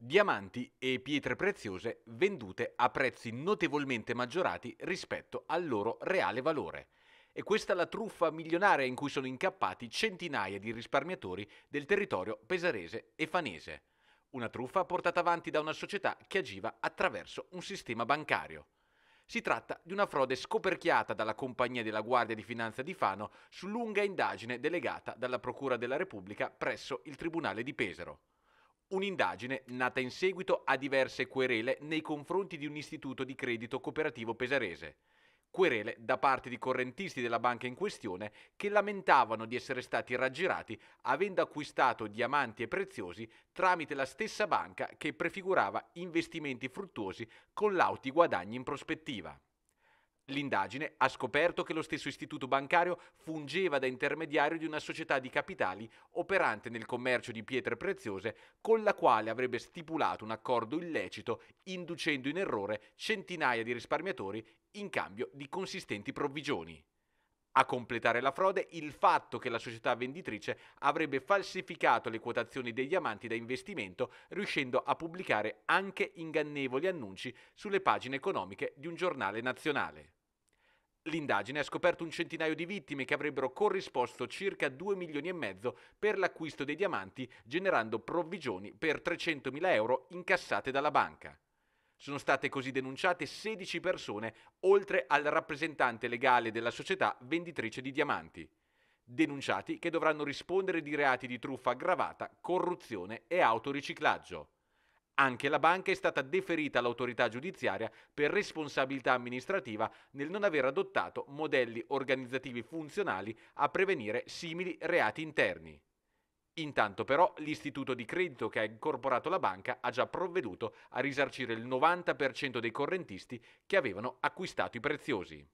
diamanti e pietre preziose vendute a prezzi notevolmente maggiorati rispetto al loro reale valore. E questa la truffa milionaria in cui sono incappati centinaia di risparmiatori del territorio pesarese e fanese. Una truffa portata avanti da una società che agiva attraverso un sistema bancario. Si tratta di una frode scoperchiata dalla Compagnia della Guardia di Finanza di Fano su lunga indagine delegata dalla Procura della Repubblica presso il Tribunale di Pesaro. Un'indagine nata in seguito a diverse querele nei confronti di un istituto di credito cooperativo pesarese. Querele da parte di correntisti della banca in questione che lamentavano di essere stati raggirati avendo acquistato diamanti e preziosi tramite la stessa banca che prefigurava investimenti fruttuosi con lauti guadagni in prospettiva. L'indagine ha scoperto che lo stesso istituto bancario fungeva da intermediario di una società di capitali operante nel commercio di pietre preziose con la quale avrebbe stipulato un accordo illecito inducendo in errore centinaia di risparmiatori in cambio di consistenti provvigioni. A completare la frode il fatto che la società venditrice avrebbe falsificato le quotazioni dei diamanti da investimento, riuscendo a pubblicare anche ingannevoli annunci sulle pagine economiche di un giornale nazionale. L'indagine ha scoperto un centinaio di vittime che avrebbero corrisposto circa 2 milioni e mezzo per l'acquisto dei diamanti, generando provvigioni per 300 mila euro incassate dalla banca. Sono state così denunciate 16 persone, oltre al rappresentante legale della società venditrice di diamanti. Denunciati che dovranno rispondere di reati di truffa aggravata, corruzione e autoriciclaggio. Anche la banca è stata deferita all'autorità giudiziaria per responsabilità amministrativa nel non aver adottato modelli organizzativi funzionali a prevenire simili reati interni. Intanto però l'istituto di credito che ha incorporato la banca ha già provveduto a risarcire il 90% dei correntisti che avevano acquistato i preziosi.